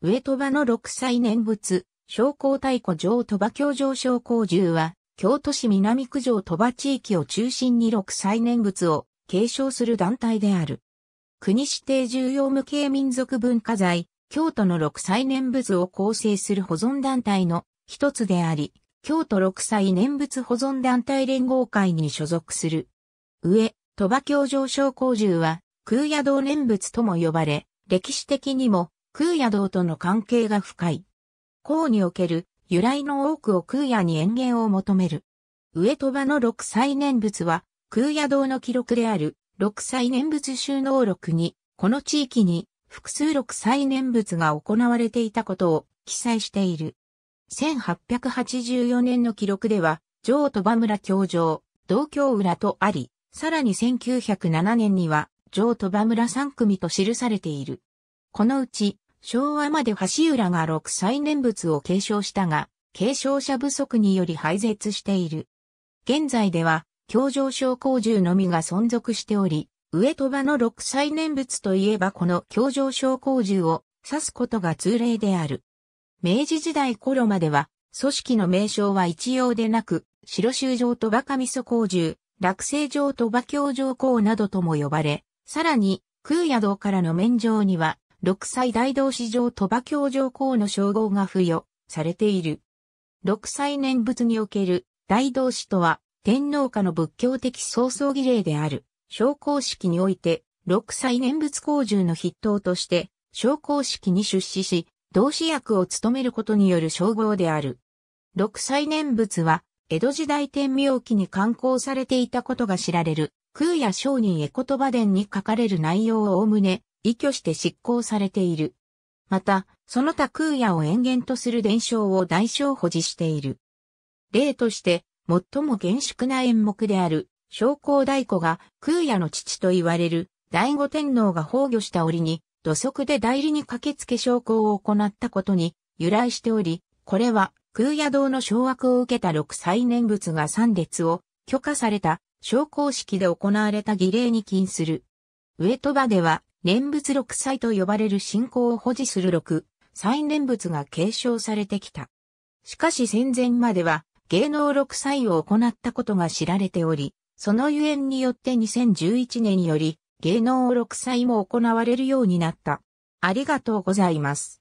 上鳥羽の六歳念仏、商工太鼓上鳥羽教場商工獣は、京都市南区上鳥羽地域を中心に六歳念仏を継承する団体である。国指定重要無形民族文化財、京都の六歳念仏を構成する保存団体の一つであり、京都六歳念仏保存団体連合会に所属する。上、鳥羽教場商工獣は、空野道念仏とも呼ばれ、歴史的にも空野道との関係が深い。項における由来の多くを空野に演言を求める。上戸場の六歳念仏は、空野道の記録である六歳念仏収納録に、この地域に複数六歳念仏が行われていたことを記載している。1884年の記録では、上戸場村教場、道教浦とあり、さらに1907年には、上戸場村三組と記されている。このうち、昭和まで橋浦が六歳念仏を継承したが、継承者不足により廃絶している。現在では、教上昇工獣のみが存続しており、上戸場の六歳念仏といえばこの教上昇工獣を指すことが通例である。明治時代頃までは、組織の名称は一様でなく、白州上鳥羽上祖工獣、落成上と馬教上校などとも呼ばれ、さらに、空野道からの面上には、六歳大道史上鳥羽教上校の称号が付与されている。六歳念仏における大道史とは、天皇家の仏教的創葬儀礼である、昇降式において、六歳念仏工獣の筆頭として、昇降式に出資し、同志役を務めることによる称号である。六歳念仏は、江戸時代天明期に刊行されていたことが知られる、空や商人へ言葉伝に書かれる内容をおおむね、依拠して執行されている。また、その他空也を延元とする伝承を代償保持している。例として、最も厳粛な演目である、商工太鼓が空也の父と言われる醍醐天皇が崩御した折に、土足で代理に駆けつけ商工を行ったことに由来しており、これは空也堂の掌握を受けた六歳念仏が三列を許可された商工式で行われた儀礼に禁する。上戸場では念仏六祭と呼ばれる信仰を保持する六、祭念仏が継承されてきた。しかし戦前までは、芸能六祭を行ったことが知られており、そのゆえんによって2011年より、芸能六祭も行われるようになった。ありがとうございます。